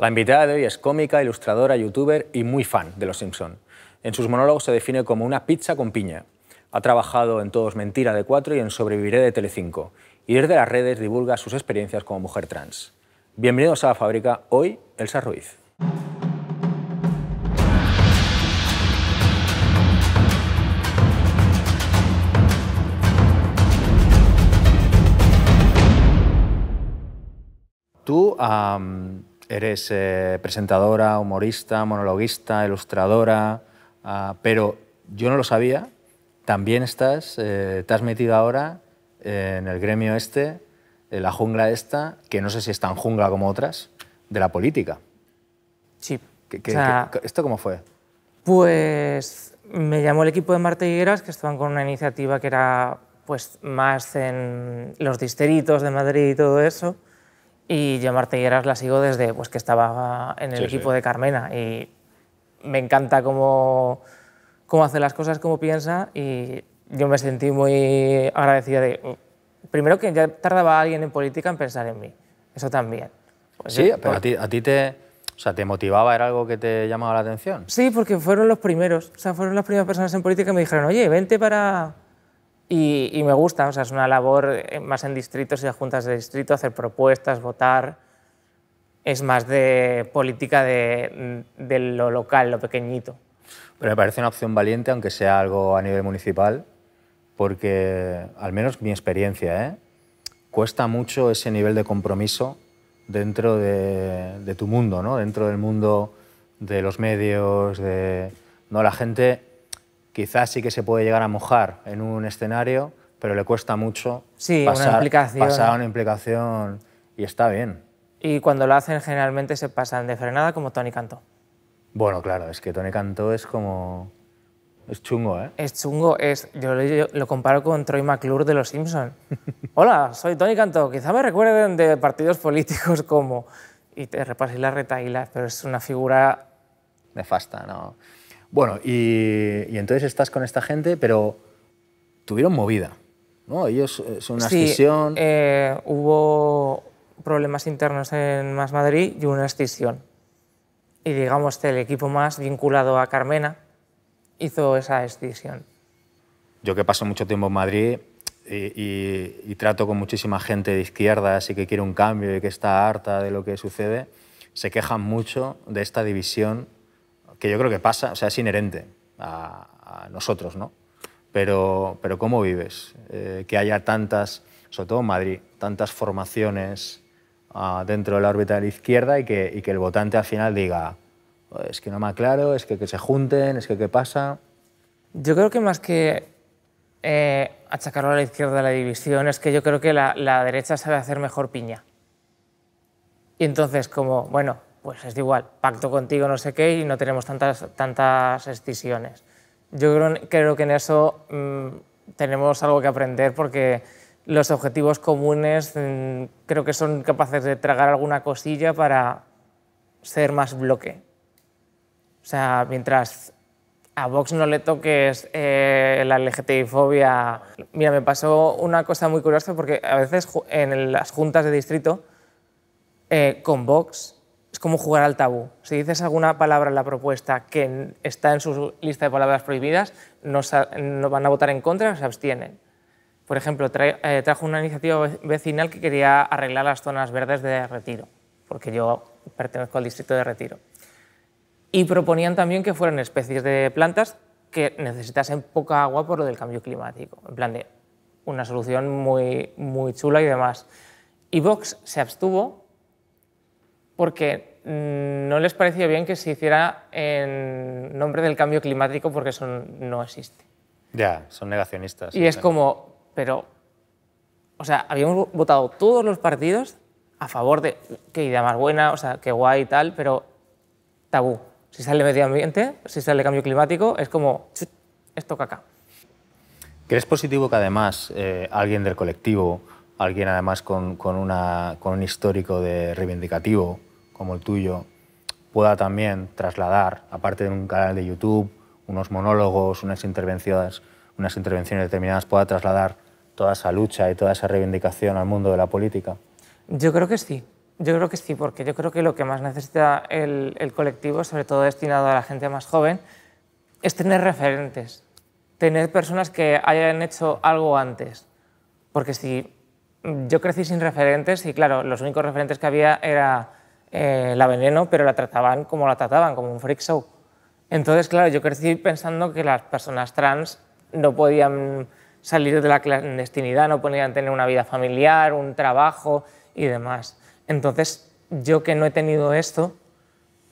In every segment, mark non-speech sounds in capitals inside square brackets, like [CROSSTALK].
La invitada de hoy es cómica, ilustradora, youtuber y muy fan de Los Simpson. En sus monólogos se define como una pizza con piña. Ha trabajado en Todos Mentira de Cuatro y en Sobreviviré de Telecinco. Y desde las redes divulga sus experiencias como mujer trans. Bienvenidos a La Fábrica, hoy Elsa Ruiz. Tú eres eh, presentadora, humorista, monologuista, ilustradora, ah, pero yo no lo sabía, también estás, eh, te has metido ahora eh, en el gremio este, en la jungla esta, que no sé si es tan jungla como otras, de la política. Sí. ¿Esto cómo fue? Pues me llamó el equipo de Marte que estaban con una iniciativa que era pues, más en los distritos de Madrid y todo eso, y yo la sigo desde pues, que estaba en el equipo de Carmena y me encanta cómo, cómo hace las cosas, cómo piensa y yo me sentí muy agradecida de... Primero que ya tardaba alguien en política en pensar en mí, eso también. Pues sí, pero a ti, a ti te, o sea, te, motivaba, era algo que te llamaba la atención. Sí, porque fueron los primeros, o sea, fueron las primeras personas en política que me dijeron, oye, vente para, y, me gusta, o sea, es una labor eh, más en distritos y juntas de distrito, hacer propuestas, votar. Es más de política de, lo local, lo pequeñito. Pero me parece una opción valiente, aunque sea algo a nivel municipal, porque, al menos mi experiencia, ¿eh? cuesta mucho ese nivel de compromiso dentro de, de tu mundo, ¿no? dentro del mundo de los medios, de... No, la gente quizás sí que se puede llegar a mojar en un escenario, pero le cuesta mucho sí, pasar, una implicación. una implicación y está bien. Y cuando lo hacen generalmente se pasan de frenada como Tony Cantó. Bueno, claro, es que Tony Cantó es como... Es chungo, ¿eh? Es chungo, es, yo, lo, comparo con Troy McClure de Los Simpsons. [LAUGHS] Hola, soy Tony Cantó, quizá me recuerden de partidos políticos como... Y te y las retailas, pero es una figura... Nefasta, ¿no? Bueno, y, entonces estás con esta gente, pero tuvieron movida, ¿no? Ellos eh, son una sí, eh, hubo problemas internos en Más Madrid y una escisión. Y digamos que el equipo más vinculado a Carmena hizo esa escisión. Yo que paso mucho tiempo en Madrid y, trato con muchísima gente de izquierda, así que quiere un cambio y que está harta de lo que sucede, se quejan mucho de esta división que yo creo que pasa, o sea, es inherente a, nosotros, ¿no? Pero, pero ¿cómo vives? Eh, que haya tantas, sobre todo en Madrid, tantas formaciones ah, dentro de la órbita de la izquierda y que, y que el votante al final diga, es que no me aclaro, es que, que se junten, es que qué pasa. Yo creo que más que eh, achacarlo a la izquierda de la división, es que yo creo que la, la derecha sabe hacer mejor piña. Y entonces, como, bueno, pues es igual, pacto contigo no sé qué y no tenemos tantas, tantas excisiones. Yo creo, que en eso mm, tenemos algo que aprender porque los objetivos comunes mm, creo que son capaces de tragar alguna cosilla para ser más bloque. O sea, mientras a Vox no le toques eh, la LGTBI-fobia... Mira, me pasó una cosa muy curiosa porque a veces en las juntas de distrito eh, con Vox como jugar al tabú. Si dices alguna palabra en la propuesta que está en su lista de palabras prohibidas, no, van a votar en contra o se abstienen. Por ejemplo, eh, trajo una iniciativa vecinal que quería arreglar las zonas verdes de Retiro, porque yo pertenezco al distrito de Retiro. Y proponían también que fueran especies de plantas que necesitasen poca agua por lo del cambio climático. En plan de una solución muy, muy chula y demás. Y Vox se abstuvo porque no les parecía bien que se hiciera en nombre del cambio climático porque eso no existe. Ya, son negacionistas. Y es como, pero, o sea, habíamos votado todos los partidos a favor de qué idea más buena, o sea, qué guay y tal, pero tabú. Si sale medio ambiente, si sale cambio climático, es como, esto caca. ¿Crees positivo que además eh, alguien del colectivo, alguien además con, con, con un histórico de reivindicativo, como el tuyo pueda también trasladar, aparte de un canal de YouTube, unos monólogos, unas intervenciones, unas intervenciones determinadas, pueda trasladar toda esa lucha y toda esa reivindicación al mundo de la política? Yo creo que sí. Yo creo que sí, porque yo creo que lo que más necesita el, colectivo, sobre todo destinado a la gente más joven, es tener referentes, tener personas que hayan hecho algo antes. Porque si yo crecí sin referentes y claro, los únicos referentes que había era eh, la veneno, pero la trataban como la trataban, como un freak show. Entonces, claro, yo crecí pensando que las personas trans no podían salir de la clandestinidad, no podían tener una vida familiar, un trabajo y demás. Entonces, yo que no he tenido esto,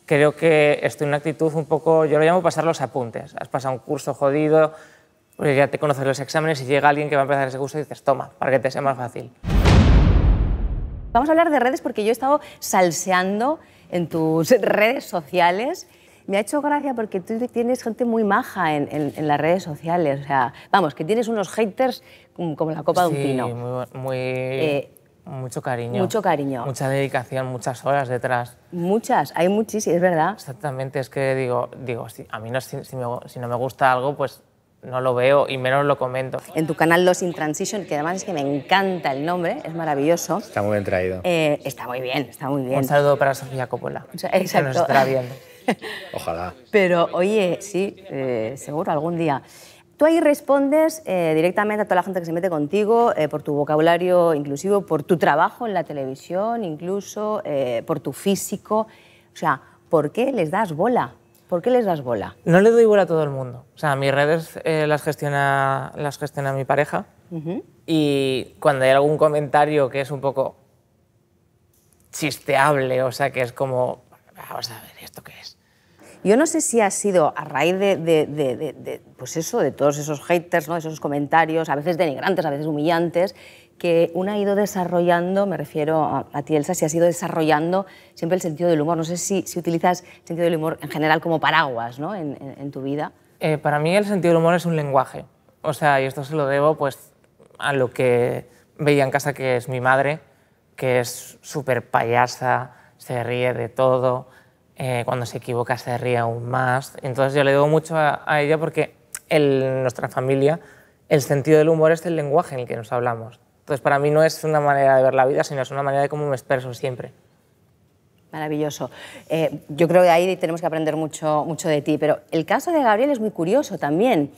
creo que estoy en una actitud un poco, yo lo llamo pasar los apuntes. Has pasado un curso jodido, ya te conoces los exámenes y llega alguien que va a empezar ese curso y dices, toma, para que te sea más fácil. Vamos a hablar de redes porque yo he estado salseando en tus [LAUGHS] redes sociales. Me ha hecho gracia porque tú tienes gente muy maja en, las redes sociales. O sea, vamos, que tienes unos haters como la copa de un pino. Muy, eh, mucho cariño. Mucho cariño. Mucha dedicación, muchas horas detrás. Muchas, hay muchísimas, es verdad. Exactamente, es que digo, digo a mí no, si no me gusta algo, pues no lo veo y menos lo comento. En tu canal Los in Transition, que además es que me encanta el nombre, es maravilloso. Está muy bien traído. Eh, está muy bien, está muy bien. Un saludo para Sofía Coppola. nos estará viendo. [LAUGHS] Ojalá. Pero oye, sí, eh, seguro algún día. Tú ahí respondes eh, directamente a toda la gente que se mete contigo, por tu vocabulario inclusivo, por tu trabajo en la televisión, incluso por tu físico. O sea, ¿por qué les das bola? ¿Por qué les das bola? No le doy bola a todo el mundo. O sea, mis redes eh, las, gestiona, las gestiona mi pareja. Y cuando hay algún comentario que es un poco chisteable, o sea, que es como, vamos a ver, ¿esto qué es? Yo no sé si ha sido a raíz de, de, pues eso, de todos esos haters, ¿no? esos comentarios, a veces denigrantes, a veces humillantes, que una ha ido desarrollando, me refiero a, ti, Elsa, si has ido desarrollando siempre el sentido del humor. No sé si, si utilizas el sentido del humor en general como paraguas ¿no? en, tu vida. Eh, para mí el sentido del humor es un lenguaje. O sea, y esto se lo debo pues, a lo que veía en casa, que es mi madre, que es súper payasa, se ríe de todo, eh, cuando se equivoca se ríe aún más. Entonces yo le debo mucho a ella porque en nuestra familia el sentido del humor es el lenguaje en el que nos hablamos. Entonces, para mí no es una manera de ver la vida, sino es una manera de cómo me expreso siempre. Maravilloso. Eh, yo creo que ahí tenemos que aprender mucho, mucho de ti, pero el caso de Gabriel es muy curioso también,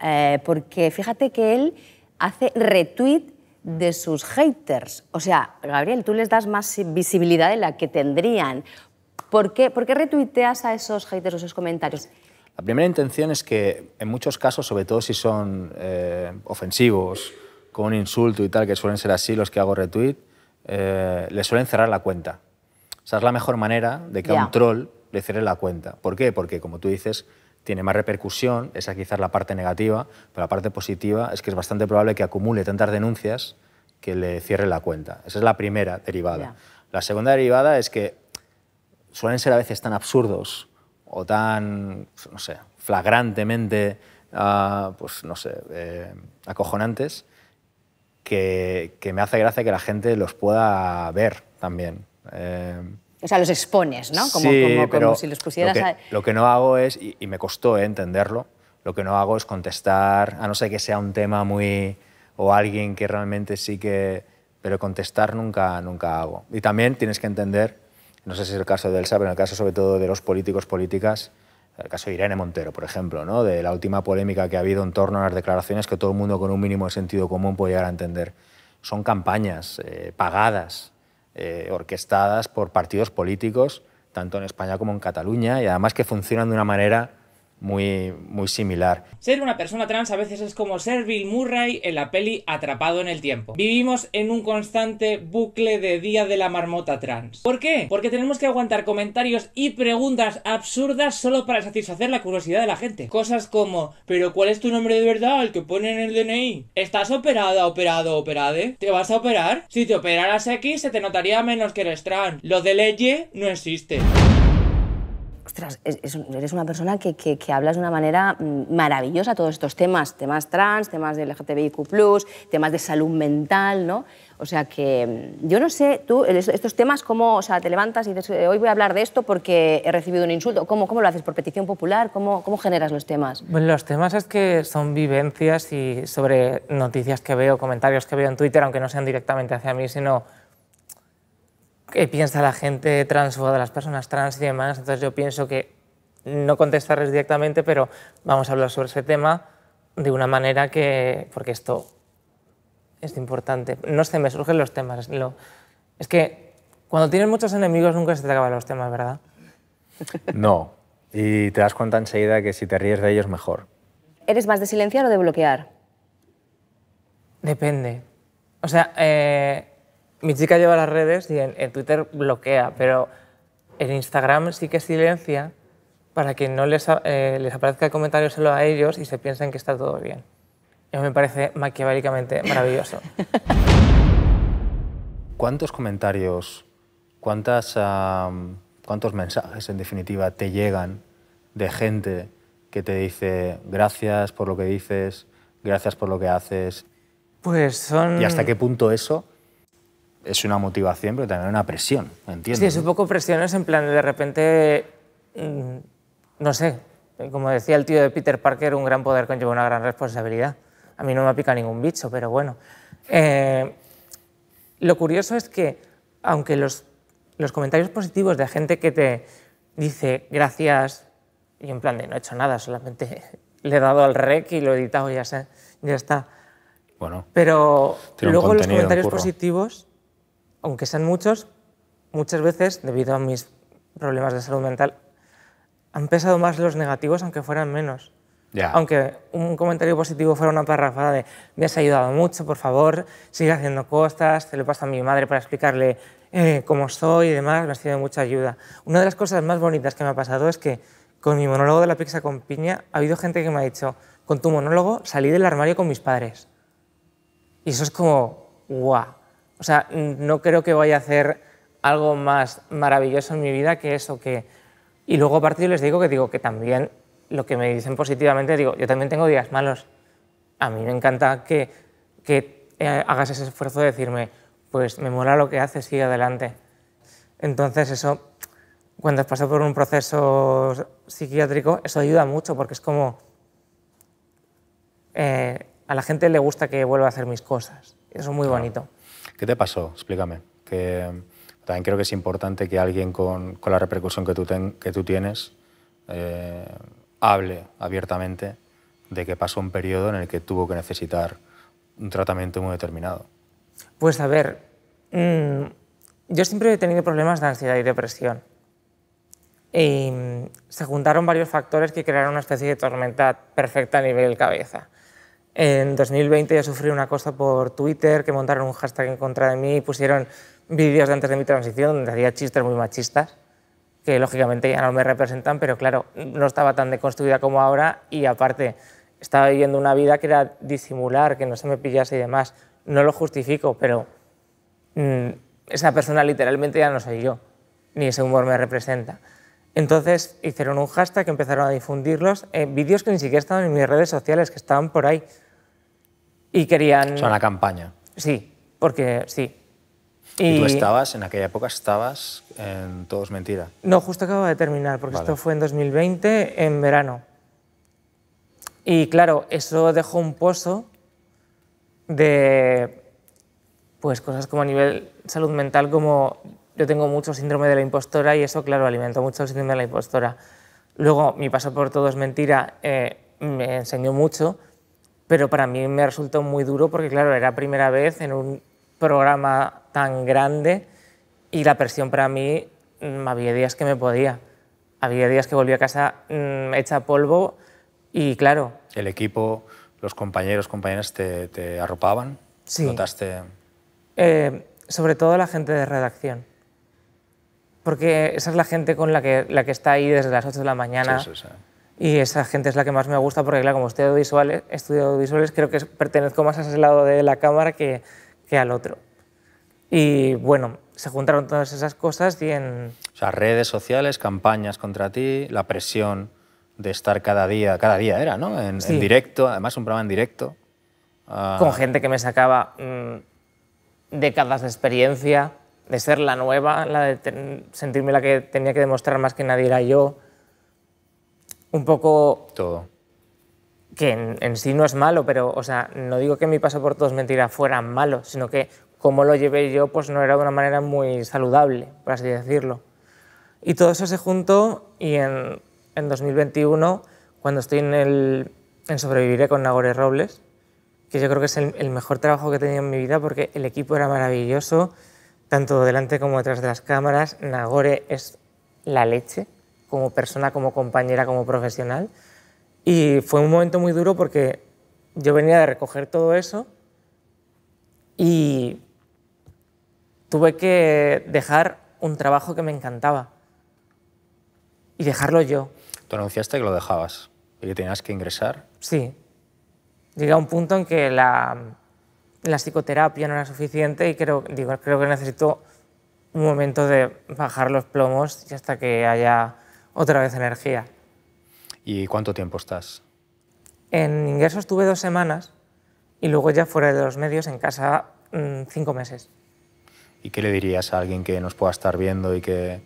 eh, porque fíjate que él hace retweet de sus haters. O sea, Gabriel, tú les das más visibilidad de la que tendrían. ¿Por qué, ¿Por qué retuiteas a esos haters o esos comentarios? La primera intención es que en muchos casos, sobre todo si son eh, ofensivos, con un insulto y tal, que suelen ser así los que hago retweet, eh, le suelen cerrar la cuenta. Esa es la mejor manera de que a un troll le cierre la cuenta. ¿Por qué? Porque, como tú dices, tiene más repercusión, esa quizás la parte negativa, pero la parte positiva es que es bastante probable que acumule tantas denuncias que le cierre la cuenta. Esa es la primera derivada. La segunda derivada es que suelen ser a veces tan absurdos o tan, no sé, flagrantemente, ah, pues no sé, eh, acojonantes, que, me hace gracia que la gente los pueda ver también. Eh, o sea, los expones, ¿no? Como, si los pusieras... Lo que, no hago es, y, me costó eh, entenderlo, lo que no hago es contestar, a no ser que sea un tema muy... o alguien que realmente sí que... pero contestar nunca, nunca hago. Y también tienes que entender, no sé si es el caso de Elsa, pero en el caso sobre todo de los políticos, políticas, el caso de Irene Montero, por ejemplo, ¿no? de la última polémica que ha habido en torno a las declaraciones que todo el mundo con un mínimo de sentido común puede llegar a entender. Son campañas eh, pagadas, eh, orquestadas por partidos políticos, tanto en España como en Cataluña, y además que funcionan de una manera muy, muy similar. Ser una persona trans a veces es como ser Bill Murray en la peli Atrapado en el tiempo. Vivimos en un constante bucle de día de la marmota trans. ¿Por qué? Porque tenemos que aguantar comentarios y preguntas absurdas solo para satisfacer la curiosidad de la gente. Cosas como, ¿pero cuál es tu nombre de verdad? El que pone en el DNI. ¿Estás operada, operado, operade? ¿Te vas a operar? Si te operaras X se te notaría menos que eres trans. Lo de ley no existe ostras, eres una persona que, hablas de una manera mm, maravillosa todos estos temas, temas trans, temas de LGTBIQ, temas de salud mental, ¿no? O sea que mm, yo no sé, tú, estos temas, ¿cómo o sea, te levantas y dices, hoy voy a hablar de esto porque he recibido un insulto? ¿Cómo, cómo lo haces? ¿Por petición popular? ¿Cómo, ¿Cómo generas los temas? Bueno, los temas es que son vivencias y sobre noticias que veo, comentarios que veo en Twitter, aunque no sean directamente hacia mí, sino qué piensa la gente trans o de las personas trans y demás. Entonces yo pienso que no contestarles directamente, pero vamos a hablar sobre ese tema de una manera que, porque esto es importante. No se me surgen los temas. Lo, es que cuando tienes muchos enemigos nunca se te acaban los temas, ¿verdad? No, y te das cuenta enseguida que si te ríes de ellos mejor. ¿Eres más de silenciar o de bloquear? Depende. O sea, eh, mi chica lleva las redes y en, Twitter bloquea, pero en Instagram sí que silencia para que no les, eh, aparezca el comentario solo a ellos y se piensen que está todo bien. Eso me parece maquiavélicamente maravilloso. [LAUGHS] ¿Cuántos comentarios, cuántos mensajes en definitiva te llegan de gente que te dice gracias por lo que dices, gracias por lo que haces? Pues son... ¿Y hasta qué punto eso es una motivación, pero también una presión, ¿entiendes? Sí, es un poco presiones en plan de repente, mm, no sé, como decía el tío de Peter Parker, un gran poder conlleva una gran responsabilidad. A mí no me pica ningún bicho, pero bueno. Eh, lo curioso es que, aunque los, los comentarios positivos de gente que te dice gracias, y en plan de no he hecho nada, solamente [LAUGHS] le he dado al rec y lo he editado ya, sé, ya está. Bueno, pero luego los comentarios positivos aunque sean muchos, muchas veces, debido a mis problemas de salud mental, han pesado más los negativos, aunque fueran menos. ya Aunque un comentario positivo fuera una parrafada de me has ayudado mucho, por favor, sigue haciendo cosas, te lo paso a mi madre para explicarle eh, cómo soy y demás, me has sido de mucha ayuda. Una de las cosas más bonitas que me ha pasado es que con mi monólogo de la pizza con piña ha habido gente que me ha dicho, con tu monólogo salí del armario con mis padres. Y eso es como, guau. O sea, no creo que vaya a hacer algo más maravilloso en mi vida que eso que... Y luego a partir les digo que digo que también lo que me dicen positivamente, digo, yo también tengo días malos. A mí me encanta que, eh, hagas ese esfuerzo de decirme, pues me mola lo que haces, sigue adelante. Entonces eso, cuando has pasado por un proceso psiquiátrico, eso ayuda mucho porque es como... Eh, a la gente le gusta que vuelva a hacer mis cosas. Eso es muy bonito. ¿Qué te pasó? Explícame. también creo que es importante que alguien con, la repercusión que tú, tienes eh, hable abiertamente de que pasó un periodo en el que tuvo que necesitar un tratamiento muy determinado. Pues a ver, mm, yo siempre he tenido problemas de ansiedad y depresión. Y se juntaron varios factores que crearon una especie de tormenta perfecta a nivel cabeza. En 2020 yo sufrí una cosa por Twitter, que montaron un hashtag en contra de mí y pusieron vídeos de antes de mi transición donde hacía chistes muy machistas, que lógicamente ya no me representan, pero claro, no estaba tan deconstruida como ahora y aparte estaba viviendo una vida que era disimular, que no se me pillase y demás. No lo justifico, pero mm, esa persona literalmente ya no soy yo, ni ese humor me representa. Entonces hicieron un hashtag, empezaron a difundirlos, eh, vídeos que ni siquiera estaban en mis redes sociales, que estaban por ahí. Y querían... O sea, una campaña. Sí, porque sí. Y... tú estabas, en aquella época estabas en Todos Mentira? No, justo acababa de terminar, porque esto fue en 2020, en verano. Y claro, eso dejó un pozo de pues cosas como a nivel salud mental, como yo tengo mucho síndrome de la impostora y eso, claro, alimentó mucho el síndrome de la impostora. Luego, mi paso por Todos Mentira eh, me enseñó mucho, pero para mí me resultó muy duro porque, claro, era primera vez en un programa tan grande y la presión para mí mm, había días que me podía. Había días que volví a casa mm, hecha polvo y, claro. ¿El equipo, los compañeros, compañeras te, arropaban? Sí. ¿Notaste? Eh, sobre todo la gente de redacción. Porque esa es la gente con la que, la que está ahí desde las 8 de la mañana. Sí, sí, y esa gente es la que más me gusta porque, claro, como estudio audiovisuales, estudio creo que pertenezco más a ese lado de la cámara que, al otro. Y bueno, se juntaron todas esas cosas y en... O sea, redes sociales, campañas contra ti, la presión de estar cada día, cada día era, ¿no? En, directo, además un programa en directo. Ah. Con gente que me sacaba mm, décadas de experiencia, de ser la nueva, la de sentirme la que tenía que demostrar más que nadie era yo un poco... Todo. Que en, sí no es malo, pero, o sea, no digo que mi paso por todos mentira fuera malo, sino que cómo lo llevé yo, pues no era de una manera muy saludable, por así decirlo. Y todo eso se juntó y en, 2021, cuando estoy en, el, en Sobreviviré con Nagore Robles, que yo creo que es el mejor trabajo que he tenido en mi vida porque el equipo era maravilloso, tanto delante como detrás de las cámaras. Nagore es la leche como persona, como compañera, como profesional. Y fue un momento muy duro porque yo venía de recoger todo eso y tuve que dejar un trabajo que me encantaba y dejarlo yo. Tú anunciaste que lo dejabas y que tenías que ingresar. Sí. Llegué a un punto en que la, la psicoterapia no era suficiente y creo, digo, creo que necesito un momento de bajar los plomos y hasta que haya otra vez energía. ¿Y cuánto tiempo estás? En ingresos estuve dos semanas y luego ya fuera de los medios, en casa, mm, cinco meses. ¿Y qué le dirías a alguien que nos pueda estar viendo y que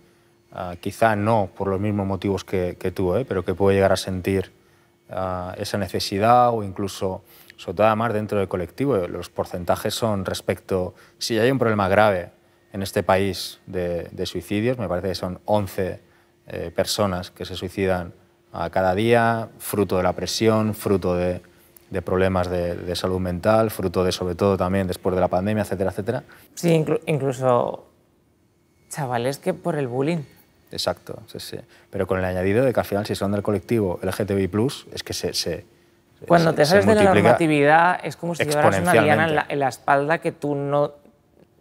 ah, quizá no por los mismos motivos que, tú, eh, pero que puede llegar a sentir ah, esa necesidad o incluso, sobre todo además dentro del colectivo, eh, los porcentajes son respecto, si hay un problema grave en este país de, de suicidios, me parece que son 11 eh, personas que se suicidan a cada día, fruto de la presión, fruto de, problemas de, salud mental, fruto de, sobre todo, también después de la pandemia, etcétera, etcétera. Sí, incluso chavales que por el bullying. Exacto, sí, sí. Pero con el añadido de que al final, si son del colectivo LGTBI, es que se. Cuando te sales de la normatividad, es como si llevaras una diana en la, espalda que tú no,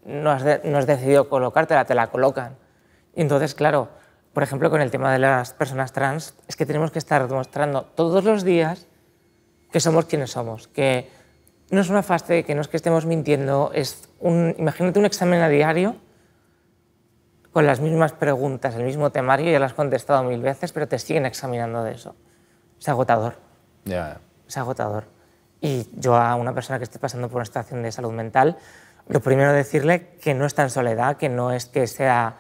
no has, no has decidido colocártela, te la colocan. Y entonces, claro por ejemplo, con el tema de las personas trans, es que tenemos que estar demostrando todos los días que somos quienes somos, que no es una fase, que no es que estemos mintiendo, es un, imagínate un examen a diario con las mismas preguntas, el mismo temario, ya lo has contestado mil veces, pero te siguen examinando de eso. Es agotador. Ya. Es agotador. Y yo a una persona que esté pasando por una situación de salud mental, lo primero decirle que no está en soledad, que no es que sea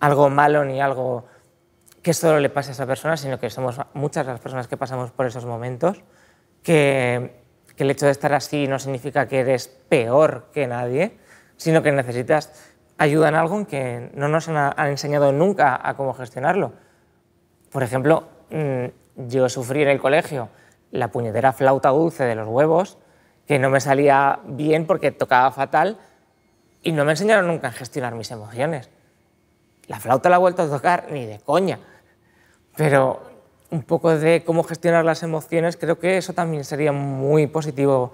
algo malo ni algo que solo le pase a esa persona, sino que somos muchas las personas que pasamos por esos momentos, que, el hecho de estar así no significa que eres peor que nadie, sino que necesitas ayuda en algo que no nos han, enseñado nunca a cómo gestionarlo. Por ejemplo, mm, yo sufrí en el colegio la puñetera flauta dulce de los huevos, que no me salía bien porque tocaba fatal y no me enseñaron nunca a gestionar mis emociones. La flauta la he vuelto a tocar ni de coña pero un poco de cómo gestionar las emociones, creo que eso también sería muy positivo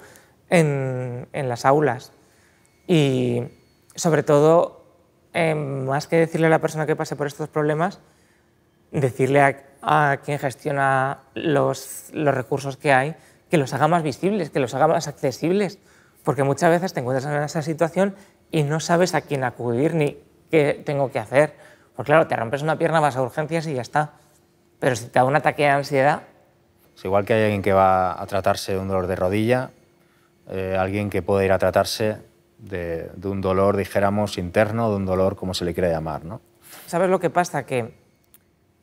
en, en las aulas. Y sobre todo, eh, más que decirle a la persona que pase por estos problemas, decirle a, quien gestiona los, los, recursos que hay que los haga más visibles, que los haga más accesibles, porque muchas veces te encuentras en esa situación y no sabes a quién acudir ni qué tengo que hacer. Pues claro, te rompes una pierna, vas a urgencias y ya está. Pero si te da un ataque de ansiedad... Es igual que hay alguien que va a tratarse de un dolor de rodilla, eh, alguien que puede ir a tratarse de, un dolor, dijéramos, interno, de un dolor como se le quiera llamar, ¿no? ¿Sabes lo que pasa? Que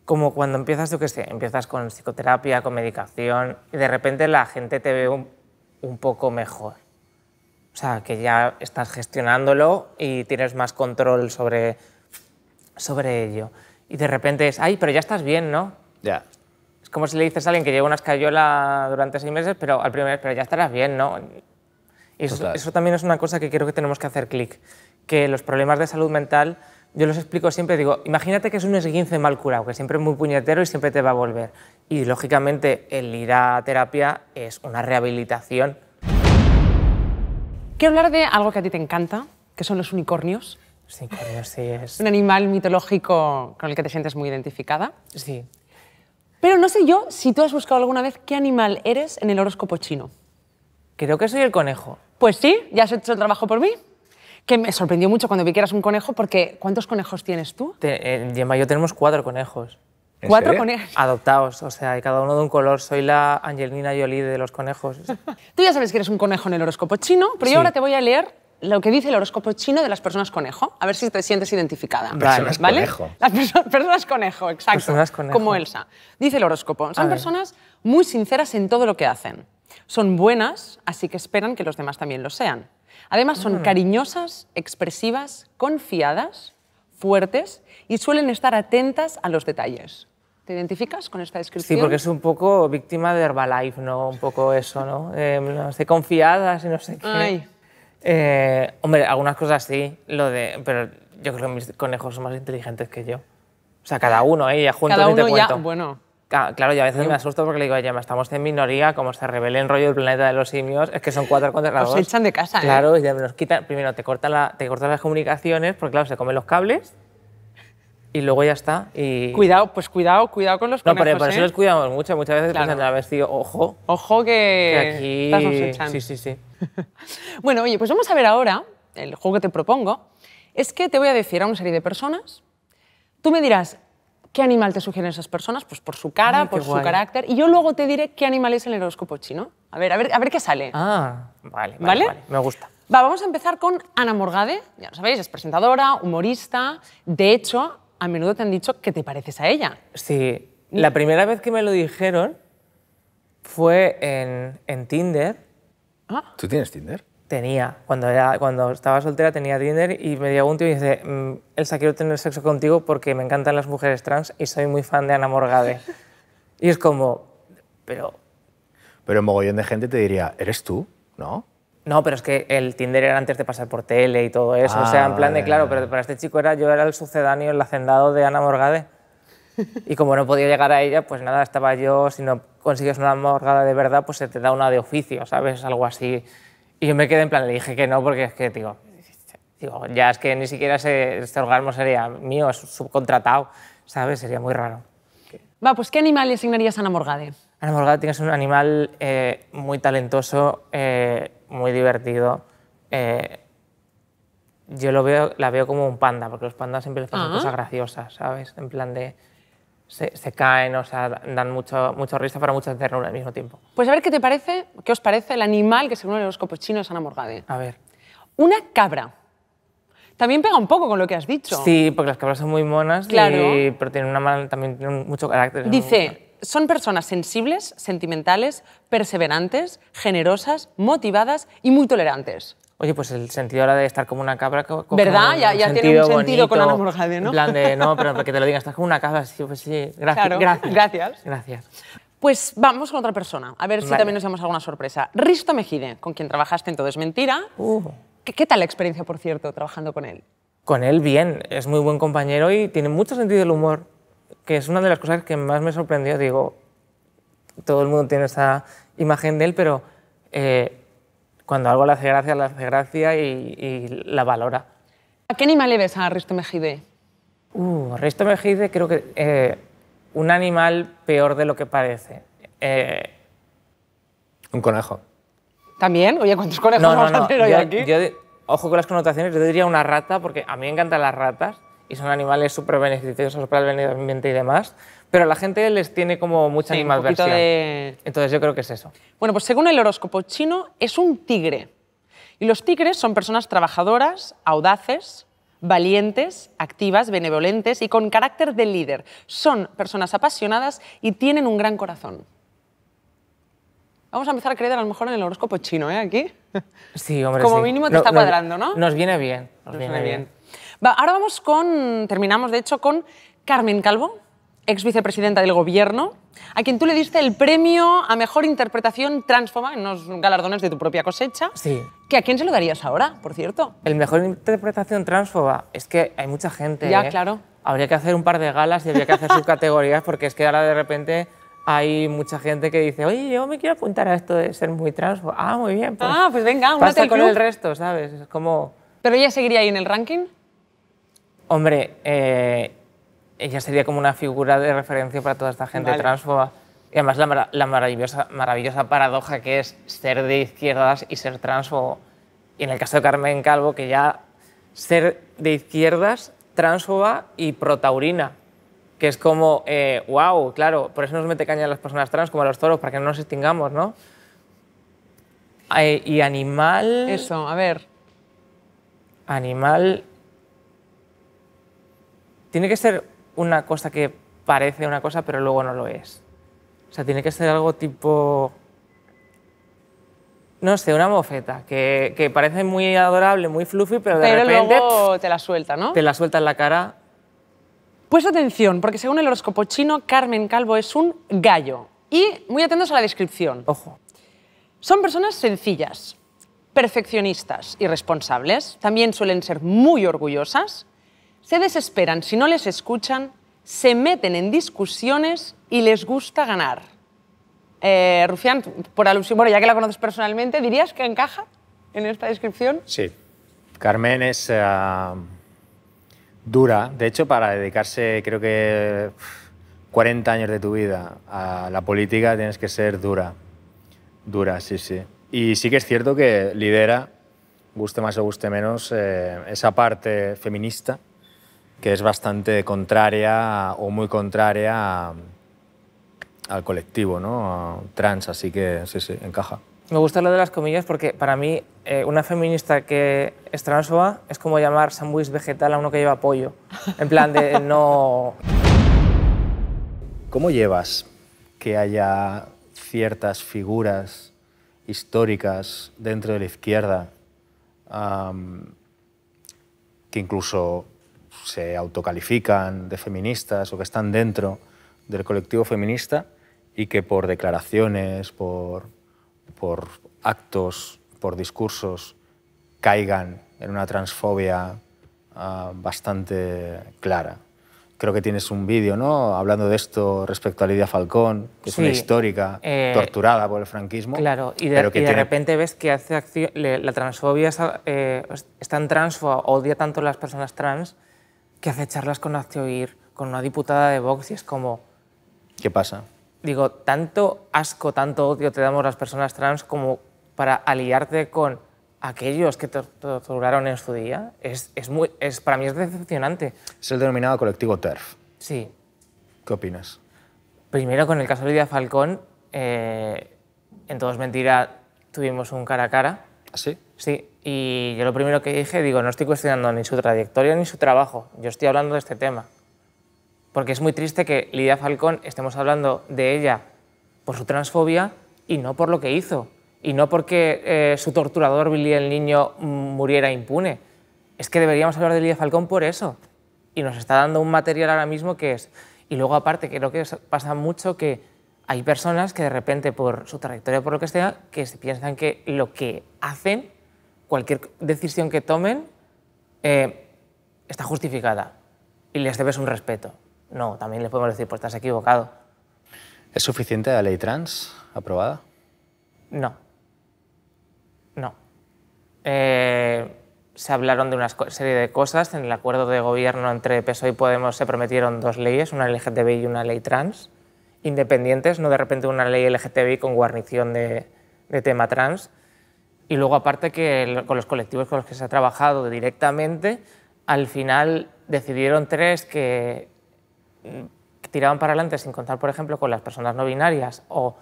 como cuando empiezas, tú qué sé, empiezas con psicoterapia, con medicación, y de repente la gente te ve un poco mejor. O sea, que ya estás gestionándolo y tienes más control sobre, sobre ello. Y de repente es, ay, pero ya estás bien, ¿no? Ya. Es como si le dices a alguien que lleva una escayola durante seis meses, pero al primer pero ya estarás bien, ¿no? eso, eso también es una cosa que creo que tenemos que hacer clic, que los problemas de salud mental yo los explico siempre, digo, imagínate que es un esguince mal curado, que siempre es muy puñetero y siempre te va a volver. Y lógicamente el ir a terapia es una rehabilitación. Quiero hablar de algo que a ti te encanta, que son los unicornios. sí, es... Un animal mitológico con el que te sientes muy identificada. Sí. Pero no sé yo si tú has buscado alguna vez qué animal eres en el horóscopo chino. Creo que soy el conejo. Pues sí, ya has hecho el trabajo por mí. Que me sorprendió mucho cuando vi que eras un conejo, porque ¿cuántos conejos tienes tú? Te, yo tenemos cuatro conejos. cuatro conejos. Adoptados, o sea, cada uno de un color. Soy la Angelina Jolie de los conejos. [LAUGHS] tú ya sabes que eres un conejo en el horóscopo chino, pero yo ahora te voy a leer lo que dice el horóscopo chino de las personas conejo, a ver si te sientes identificada. Personas ¿vale? conejo. Las personas conejo, exacto. Como Elsa. Dice el horóscopo, son personas muy sinceras en todo lo que hacen. Son buenas, así que esperan que los demás también lo sean. Además, son mm. cariñosas, expresivas, confiadas, fuertes y suelen estar atentas a los detalles. ¿Te identificas con esta descripción? Sí, porque es un poco víctima de Herbalife, ¿no? Un poco eso, ¿no? Em, no sé, confiadas y no sé qué. Eh, hombre, algunas cosas sí, lo de, pero yo creo que mis conejos son más inteligentes que yo. O sea, cada uno, ¿eh? Ya juntos cada uno Ya, bueno. Claro, yo a veces me asusto porque le digo, oye, estamos en minoría, como se revela en rollo el planeta de los simios, es que son cuatro contra los dos. echan de casa, ¿eh? Claro, ya nos quitan, primero te la, te cortan las comunicaciones, porque claro, se comen los cables, y luego ya está. Y... Cuidado, pues cuidado, cuidado con los no, pero No, por eso ¿eh? los cuidamos mucho. Muchas veces piensan, ojo. Ojo que, aquí... Sí, sí, sí. [LAUGHS] bueno, oye, pues vamos a ver ahora, el juego que te propongo, es que te voy a decir a una serie de personas, tú me dirás qué animal te sugieren esas personas, pues por su cara, por su carácter, y yo luego te diré qué animal es el horóscopo chino. A ver, a ver, a ver qué sale. Ah, vale, vale, me gusta. vamos a empezar con Ana Morgade, ya lo sabéis, es presentadora, humorista, de hecho, a menudo te han dicho que te pareces a ella. Sí, la primera vez que me lo dijeron fue en, en Tinder. Ah. ¿Tú tienes Tinder? Tenía. Cuando, era, cuando estaba soltera tenía Tinder y me llegó un tío y dice, mm, Elsa, quiero tener sexo contigo porque me encantan las mujeres trans y soy muy fan de Ana Morgade. [LAUGHS] y es como, pero... Pero mogollón de gente te diría, ¿eres tú? ¿No? No, pero es que el Tinder era antes de pasar por tele y todo eso. o sea, en ah, plan de, claro, pero para este chico era yo era el sucedáneo, el hacendado de Ana Morgade. Y como no podía llegar a ella, pues nada, estaba yo, si no consigues una morgada de verdad, pues se te da una de oficio, ¿sabes? Algo así. Y yo me quedé en plan, le dije que no, porque es que, digo, digo ya es que ni siquiera ese, este orgasmo sería mío, es subcontratado, ¿sabes? Sería muy raro. Va, pues ¿qué animal le asignarías a Ana Morgade? Ana Morgade tienes un animal eh, muy talentoso, eh, muy divertido. Eh, yo lo veo, la veo como un panda, porque los pandas siempre les pasan ah. cosas graciosas, ¿sabes? En plan de... Se, caen, o sea, dan mucho, mucho risa para mucha ternura al mismo tiempo. Pues a ver qué te parece, qué os parece el animal que según el los chino es Ana Morgade. A ver. Una cabra. También pega un poco con lo que has dicho. Sí, porque las cabras son muy monas, claro. pero tienen una, también tienen mucho carácter. Dice, son personas sensibles, sentimentales, perseverantes, generosas, motivadas y muy tolerantes. Oye, pues el sentido ahora de estar como una cabra. ¿Verdad? ya, tiene un sentido con Ana Morgade, ¿no? [LAUGHS] no, pero para que te lo digas, estás como una cabra, sí, pues sí. Gracias. Claro. Gracias. Gracias. Pues vamos con otra persona, a ver si también nos damos alguna sorpresa. Risto Mejide, con quien trabajaste en Todo es Mentira. Uh. ¿Qué, ¿Qué tal la experiencia, por cierto, trabajando con él? Con él, bien. Es muy buen compañero y tiene mucho sentido del humor que es una de las cosas que más me sorprendió. Digo, todo el mundo tiene esa imagen de él, pero eh, cuando algo le hace gracia, le hace gracia y, la valora. ¿A qué animal le ves a Risto Mejide? Uh, Risto Mejide creo que eh, un animal peor de lo que parece. Eh, un conejo. ¿También? Oye, ¿cuántos conejos no, no, vamos no. a tener hoy aquí? ojo con las connotaciones, yo diría una rata, porque a mí me encantan las ratas y son animales súper beneficiosos para el medio ambiente y demás, pero la gente les tiene como mucha animadversión. Entonces yo creo que es eso. Bueno, pues según el horóscopo chino, es un tigre. Y los tigres son personas trabajadoras, audaces, valientes, activas, benevolentes y con carácter de líder. Son personas apasionadas y tienen un gran corazón. Vamos a empezar a creer a lo mejor en el horóscopo chino, ¿eh? Aquí. Sí, hombre. Como mínimo te está cuadrando, ¿no? Nos viene bien. Nos, viene, bien ahora vamos con, terminamos de hecho con Carmen Calvo, ex vicepresidenta del Gobierno, a quien tú le diste el premio a mejor interpretación transfoba en los galardones de tu propia cosecha. Sí. ¿Que a quién se lo darías ahora, por cierto? El mejor interpretación transfoba. Es que hay mucha gente. Ya, ¿eh? claro. Habría que hacer un par de galas y habría que hacer [LAUGHS] subcategorías porque es que ahora de repente hay mucha gente que dice, oye, yo me quiero apuntar a esto de ser muy transfoba. Ah, muy bien. Pues ah, pues venga, pasa con el resto, ¿sabes? Es como... ¿Pero ella seguiría ahí en el ranking? Hombre, eh, ella sería como una figura de referencia para toda esta gente transfoba. Y además la, maravillosa, maravillosa paradoja que es ser de izquierdas y ser transfobo. Y en el caso de Carmen Calvo, que ya ser de izquierdas, transfoba y protaurina, que es como, wow, eh, claro, por eso nos mete caña a las personas trans como a los toros, para que no nos extingamos, ¿no? Eh, y animal... Eso, a ver. Animal, tiene que ser una cosa que parece una cosa, pero luego no lo es. O sea, tiene que ser algo tipo, no sé, una mofeta, que, parece muy adorable, muy fluffy, pero de pero repente... Luego te la suelta, ¿no? Te la suelta en la cara. Pues atención, porque según el horóscopo chino, Carmen Calvo es un gallo. Y muy atentos a la descripción. Ojo. Son personas sencillas, perfeccionistas y responsables. También suelen ser muy orgullosas se desesperan si no les escuchan, se meten en discusiones y les gusta ganar. Eh, Rufián, por alusión, bueno, ya que la conoces personalmente, ¿dirías que encaja en esta descripción? Sí. Carmen es eh, dura. De hecho, para dedicarse, creo que 40 años de tu vida a la política tienes que ser dura. Dura, sí, sí. Y sí que es cierto que lidera, guste más o guste menos, eh, esa parte feminista que es bastante contraria o muy contraria al colectivo ¿no? trans, así que sí, sí, encaja. Me gusta lo de las comillas porque para mí eh, una feminista que es transfoba es como llamar sandwich vegetal a uno que lleva pollo. En plan de [LAUGHS] no... ¿Cómo llevas que haya ciertas figuras históricas dentro de la izquierda que incluso se autocalifican de feministas o que están dentro del colectivo feminista y que por declaraciones, por, por actos, por discursos, caigan en una transfobia ah, bastante clara. Creo que tienes un vídeo, ¿no? Hablando de esto respecto a Lidia Falcón, que es una histórica eh, torturada por el franquismo. Claro, y de, pero que de repente ves que hace la transfobia es, en eh, trans o odia tanto a las personas trans que hace charlas con Actioir, con una diputada de Vox y es como... ¿Qué pasa? Digo, tanto asco, tanto odio te damos las personas trans como para aliarte con aquellos que te torturaron en su día. Es, es muy, es, para mí es decepcionante. Es el denominado colectivo TERF. Sí. ¿Qué opinas? Primero, con el caso de Lidia Falcón, eh, en Todos Mentira tuvimos un cara a cara Sí, y yo lo primero que dije, digo, no estoy cuestionando ni su trayectoria ni su trabajo, yo estoy hablando de este tema. Porque es muy triste que Lidia Falcón estemos hablando de ella por su transfobia y no por lo que hizo, y no porque eh, su torturador Billy el Niño muriera impune. Es que deberíamos hablar de Lidia Falcón por eso. Y nos está dando un material ahora mismo que es... Y luego aparte, creo que pasa mucho que hay personas que de repente por su trayectoria, por lo que sea, que piensan que lo que hacen, cualquier decisión que tomen, eh, está justificada y les debes un respeto. No, también les podemos decir, pues estás equivocado. ¿Es suficiente la ley trans aprobada? No. No. Eh, se hablaron de una serie de cosas. En el acuerdo de gobierno entre PSOE y Podemos se prometieron dos leyes, una LGTBI y una ley trans independientes, no de repente una ley LGTBI con guarnición de, tema trans. Y luego aparte que con los colectivos con los que se ha trabajado directamente, al final decidieron tres mm, que tiraban para adelante sin contar, por ejemplo, con las personas no binarias o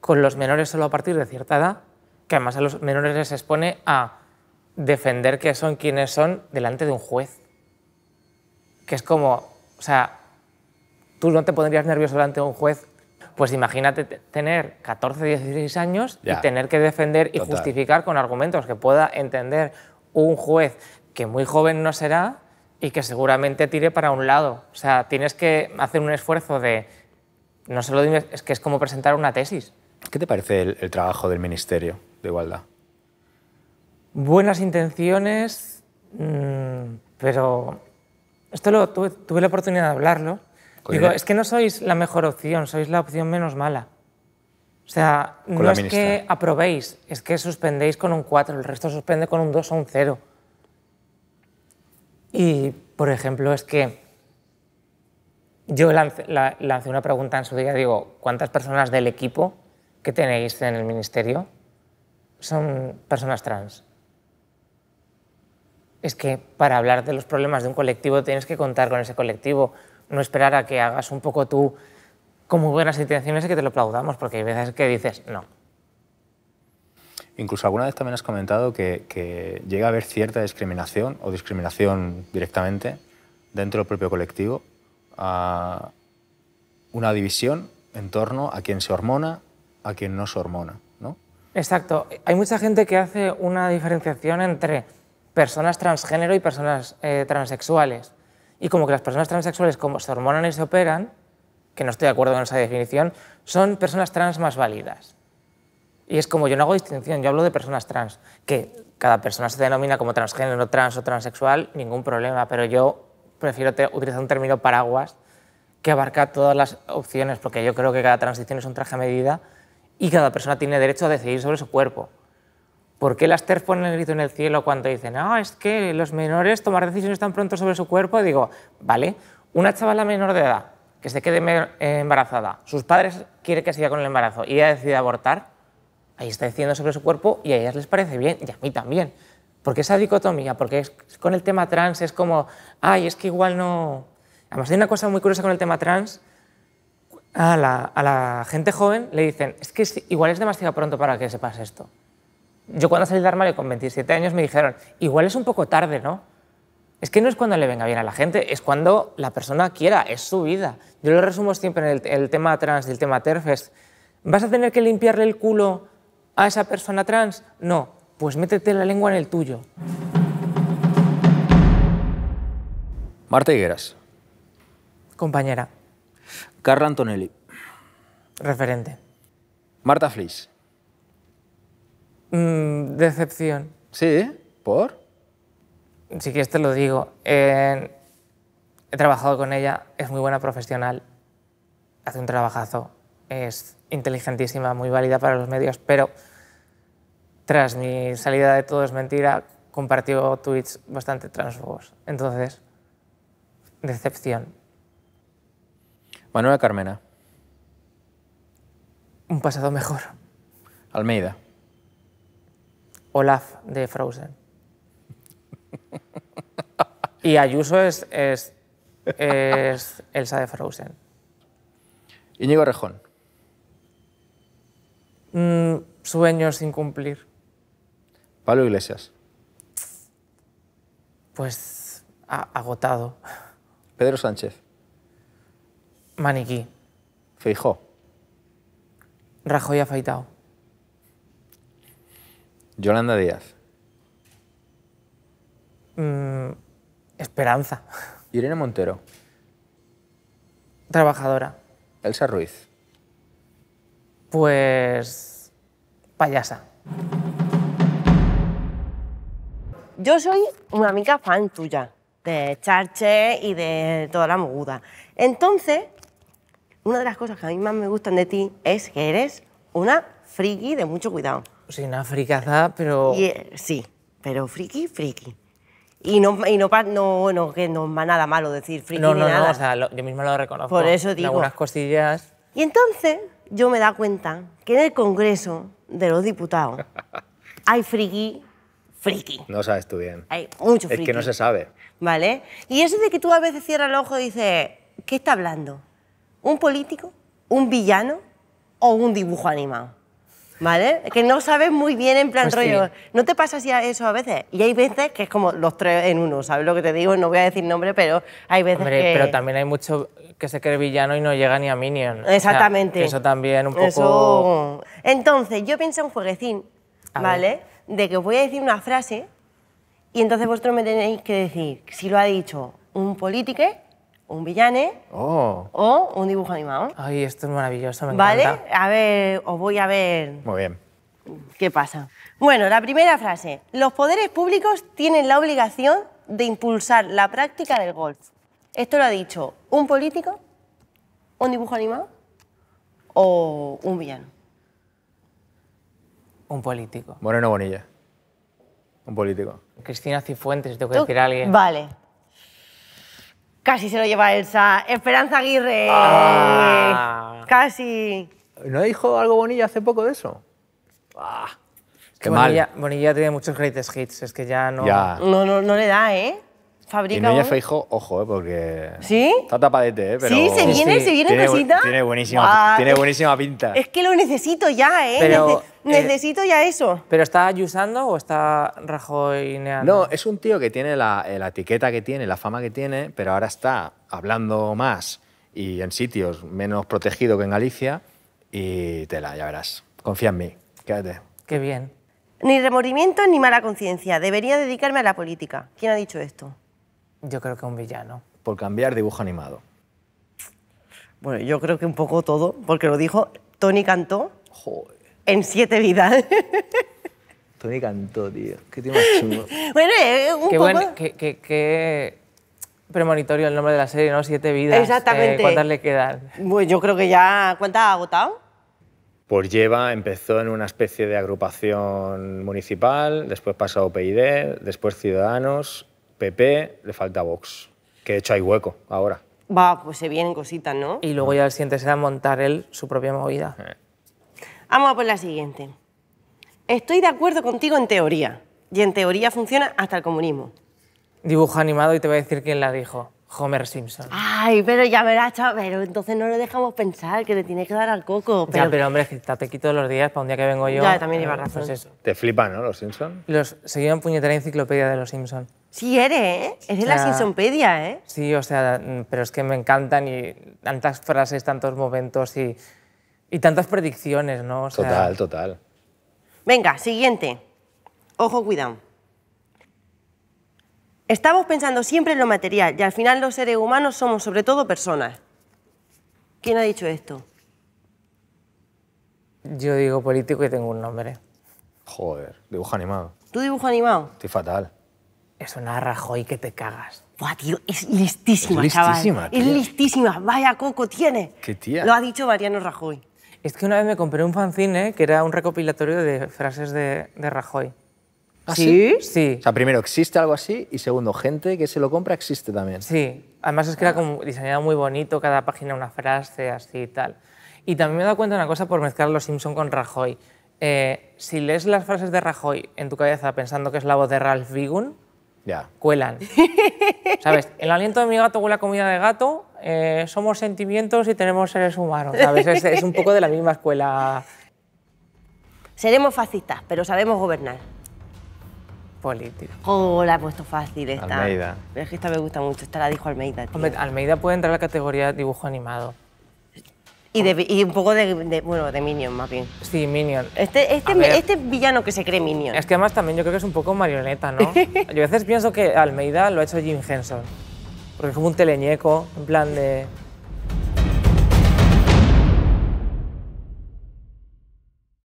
con los menores solo a partir de cierta edad, que además a los menores les expone a defender que son quienes son delante de un juez. Que es como, o sea, tú no te pondrías nervioso delante un juez. Pues imagínate tener 14, 16 años y tener que defender y justificar con argumentos que pueda entender un juez que muy joven no será y que seguramente tire para un lado. O sea, tienes que hacer un esfuerzo de... No solo es que es como presentar una tesis. ¿Qué te parece el, trabajo del Ministerio de Igualdad? Buenas intenciones, mm, pero esto lo tuve la oportunidad de hablarlo Digo, es que no sois la mejor opción, sois la opción menos mala. O sea, no es que aprobéis, es que suspendéis con un 4, el resto suspende con un 2 o un 0. Y, por ejemplo, es que yo lancé, lancé una pregunta en su día, digo, ¿cuántas personas del equipo que tenéis en el ministerio son personas trans? Es que para hablar de los problemas de un colectivo tienes que contar con ese colectivo, no esperar a que hagas un poco tú con muy buenas intenciones y que te lo aplaudamos, porque hay veces que dices no. Incluso alguna vez también has comentado que, llega a haber cierta discriminación o discriminación directamente dentro del propio colectivo, a una división en torno a quien se hormona, a quien no se hormona. ¿no? Exacto. Hay mucha gente que hace una diferenciación entre personas transgénero y personas eh, transexuales y como que las personas transexuales como se hormonan y se operan, que no estoy de acuerdo con esa definición, son personas trans más válidas. Y es como yo no hago distinción, yo hablo de personas trans, que cada persona se denomina como transgénero, trans o transexual, ningún problema, pero yo prefiero utilizar un término paraguas que abarca todas las opciones, porque yo creo que cada transición es un traje a medida y cada persona tiene derecho a decidir sobre su cuerpo. ¿Por qué las TERF ponen el grito en el cielo cuando dicen, no, ah, es que los menores tomar decisiones tan pronto sobre su cuerpo? Digo, vale, una chavala menor de edad que se quede embarazada, sus padres quieren que siga con el embarazo y ella decide abortar, ahí está decidiendo sobre su cuerpo y a ellas les parece bien y a mí también. Porque esa dicotomía, porque con el tema trans es como, ay, es que igual no... Además hay una cosa muy curiosa con el tema trans, a la, a la gente joven le dicen, es que igual es demasiado pronto para que se pase esto yo cuando salí del armario con 27 años me dijeron, igual es un poco tarde, ¿no? Es que no es cuando le venga bien a la gente, es cuando la persona quiera, es su vida. Yo lo resumo siempre en el, tema trans y el tema terfest. ¿Vas a tener que limpiarle el culo a esa persona trans? No, pues métete la lengua en el tuyo. Marta Higueras. Compañera. Carla Antonelli. Referente. Marta Flis. Mm, decepción. Sí, ¿por? Si quieres te lo digo. he trabajado con ella, es muy buena profesional, hace un trabajazo, es inteligentísima, muy válida para los medios, pero tras mi salida de Todo es Mentira compartió tweets bastante transfugos. Entonces, decepción. Manuela Carmena. Un pasado mejor. Almeida. Olaf de Frozen. [LAUGHS] Y Ayuso es, es, Elsa de Frozen. Íñigo Rejón. Mm, sueños sin cumplir. Pablo Iglesias. Pues agotado. Pedro Sánchez. Maniquí. Feijó. Rajoy afeitado. Yolanda Díaz. Mm, esperanza. Irene Montero. Trabajadora. Elsa Ruiz. Pues payasa. Yo soy una amiga fan tuya, de Charche y de toda la moguda. Entonces, una de las cosas que a mí más me gustan de ti es que eres una friki de mucho cuidado. Sí, una fricazada, pero... Eh, sí, pero friki, friki. Y no, y no, que no va nada malo decir friki no, no, No, o sea, yo misma lo reconozco. Por eso digo... Algunas cosillas... Y entonces yo me da cuenta que en el Congreso de los Diputados [LAUGHS] hay friki, friki. No sabes tú bien. Hay mucho friki. Es que no se sabe. ¿Vale? Y eso de que tú a veces cierras el ojo y dices, ¿qué está hablando? ¿Un político? ¿Un villano? ¿O un dibujo animado? ¿Vale? Que no sabes muy bien en plan pues rollo. ¿No te pasa así a eso a veces? Y hay veces que es como los tres en uno, ¿sabes lo que te digo? No voy a decir nombre, pero hay veces que... pero también hay mucho que se cree villano y no llega ni a Minion. Exactamente. eso también un poco... Eso... Entonces, yo pienso un jueguecín, ¿vale? De que os voy a decir una frase y entonces vosotros me tenéis que decir si lo ha dicho un político un villano oh. o un dibujo animado. Ay, esto es maravilloso, ¿Vale? a ver, os voy a ver... Muy bien. ¿Qué pasa? Bueno, la primera frase. Los poderes públicos tienen la obligación de impulsar la práctica del golf. Esto lo ha dicho un político, un dibujo animado o un villano. Un político. Moreno Bonilla. Un político. Cristina Cifuentes, tengo que decir a alguien. Vale. Casi se lo lleva Elsa. Esperanza Aguirre. Ah. Casi. ¿No dijo algo Bonilla hace poco de eso? Ah. Qué Bonilla, mal. Bonilla tiene muchos greatest hits, es que ya no... No, no, no le da, ¿eh? Fabrica y Núñez Feijo, ojo, eh, porque. Está tapadete, Pero... Sí, se viene, se viene tiene, Tiene buenísima, tiene buenísima pinta. Es que lo necesito ya, ¿eh? eh necesito ya eso. ¿Pero está ayusando o está rajoineando? No, es un tío que tiene la, eh, la etiqueta que tiene, la fama que tiene, pero ahora está hablando más y en sitios menos protegidos que en Galicia y tela, ya verás. Confía en mí, quédate. Qué bien. Ni remordimiento ni mala conciencia. Debería dedicarme a la política. ¿Quién ha dicho esto? Yo creo que un villano. Por cambiar dibujo animado. Bueno, yo creo que un poco todo, porque lo dijo Tony Cantó en Siete Vidas. [LAUGHS] Tony Cantó, tío. Qué tío más [LAUGHS] bueno, eh, un poco... premonitorio el nombre de la serie, ¿no? Siete Vidas. Eh, Exactamente. ¿Cuántas le quedan? Bueno, pues yo creo que ya... ¿Cuántas ha agotado? Pues lleva, empezó en una especie de agrupación municipal, después pasó a OPID, después Ciudadanos, Pepe le falta Vox. Que de hecho hay hueco ahora. Va, pues se vienen cositas, ¿no? Y luego ya el siguiente será montar él su propia movida. Eh. Vamos a por la siguiente. Estoy de acuerdo contigo en teoría. Y en teoría funciona hasta el comunismo. Dibujo animado y te voy a decir quién la dijo. Homer Simpson. Ay, pero ya verás, chaval, pero entonces no lo dejamos pensar, que le tiene que dar al coco. Pero... Ya, pero hombre, te quito los días, para un día que vengo yo... Ya, también iba eh, pues razón. eso. Te flipan, ¿no, los Simpson? Los, seguían puñetera enciclopedia de los Simpson. Sí, eres, ¿eh? Eres de la Simpsonpedia, ¿eh? Sí, o sea, pero es que me encantan y tantas frases, tantos momentos y, tantas predicciones, ¿no? total, total. Venga, siguiente. Ojo, cuidado. Estamos pensando siempre en lo material y al final los seres humanos somos sobre todo personas. ¿Quién ha dicho esto? Yo digo político y tengo un nombre. Joder, dibujo animado. ¿Tú dibujo animado? Estoy fatal. Es una Rajoy que te cagas. Buah, tío, es listísima, es listísima, Es listísima. Vaya coco tiene. Qué tía. Lo ha dicho Mariano Rajoy. Es que una vez me compré un fanzine que era un recopilatorio de frases de, Rajoy. ¿Ah, sí? Sí. O sea, primero, existe algo así y segundo, gente que se lo compra existe también. Sí. Además es que era ah. como diseñado muy bonito, cada página una frase, así y tal. Y también me he dado cuenta de una cosa por mezclar Los Simpson con Rajoy. Eh, si lees las frases de Rajoy en tu cabeza pensando que es la voz de Ralph Vigun, ya. Cuelan. [LAUGHS] ¿Sabes? El aliento de mi gato huele a comida de gato, eh, somos sentimientos y tenemos seres humanos, ¿sabes? Es, es un poco de la misma escuela. Seremos fascistas, pero sabemos gobernar. Político. Oh, la ha puesto fácil esta. Almeida. es que esta me gusta mucho, esta la dijo Almeida. Almeida puede entrar a la categoría dibujo animado. Y, de, ah. un poco de, bueno, de Minion más bien. Sí, Minion. Este, este, este villano que se cree Minion. Es que además también yo creo que es un poco marioneta, ¿no? [LAUGHS] yo a veces pienso que Almeida lo ha hecho Jim Henson. Porque es como un teleñeco, en plan de...